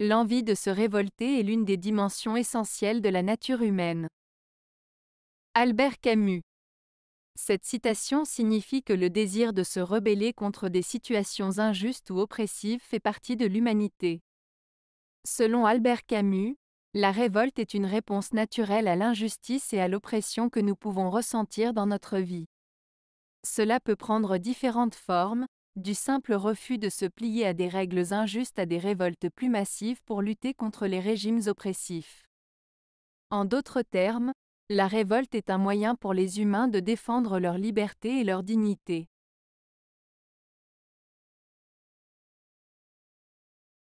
L'envie de se révolter est l'une des dimensions essentielles de la nature humaine. Albert Camus Cette citation signifie que le désir de se rebeller contre des situations injustes ou oppressives fait partie de l'humanité. Selon Albert Camus, la révolte est une réponse naturelle à l'injustice et à l'oppression que nous pouvons ressentir dans notre vie. Cela peut prendre différentes formes, du simple refus de se plier à des règles injustes à des révoltes plus massives pour lutter contre les régimes oppressifs. En d'autres termes, la révolte est un moyen pour les humains de défendre leur liberté et leur dignité.